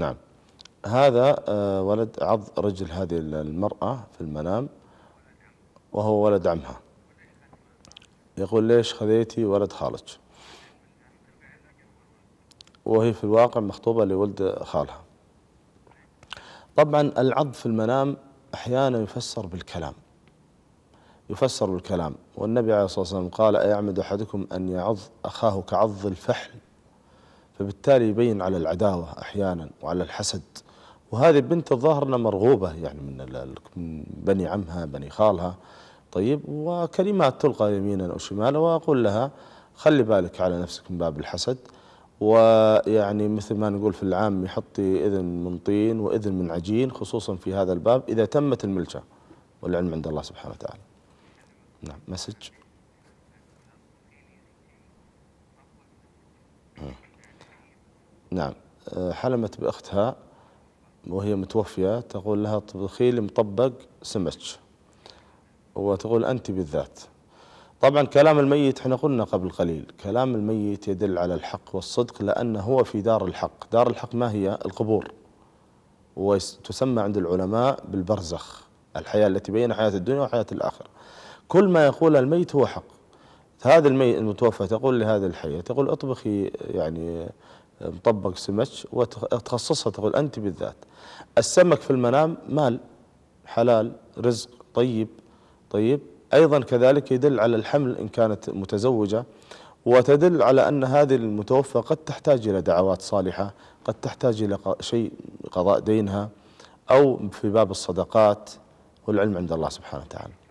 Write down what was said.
نعم هذا آه، ولد عض رجل هذه المرأة في المنام وهو ولد عمها يقول ليش خذيتي ولد خالك وهي في الواقع مخطوبة لولد خالها طبعا العض في المنام أحيانا يفسر بالكلام يفسر بالكلام والنبي عليه الصلاة والسلام قال أيعمد أحدكم أن يعض أخاه كعض الفحل فبالتالي يبين على العداوة أحيانا وعلى الحسد وهذه بنت الظاهر أنها مرغوبة يعني من بني عمها بني خالها طيب وكلمات تلقى يمينا أو شمالا وأقول لها خلي بالك على نفسك من باب الحسد ويعني مثل ما نقول في العام يحطي إذن من طين وإذن من عجين خصوصا في هذا الباب إذا تمت الملجأ والعلم عند الله سبحانه وتعالى نعم مسج نعم آه، حلمت بأختها وهي متوفية تقول لها طبخي لي مطبق سمك وتقول أنت بالذات طبعا كلام الميت احنا قلنا قبل قليل كلام الميت يدل على الحق والصدق لأنه هو في دار الحق دار الحق ما هي القبور وتسمى عند العلماء بالبرزخ الحياة التي بين حياة الدنيا وحياة الآخرة كل ما يقول الميت هو حق هذا الميت المتوفى تقول لهذا الحية تقول اطبخي يعني مطبق سمك وتخصصها تقول أنت بالذات السمك في المنام مال حلال رزق طيب طيب أيضا كذلك يدل على الحمل إن كانت متزوجة وتدل على أن هذه المتوفى قد تحتاج إلى دعوات صالحة قد تحتاج إلى شيء قضاء دينها أو في باب الصدقات والعلم عند الله سبحانه وتعالى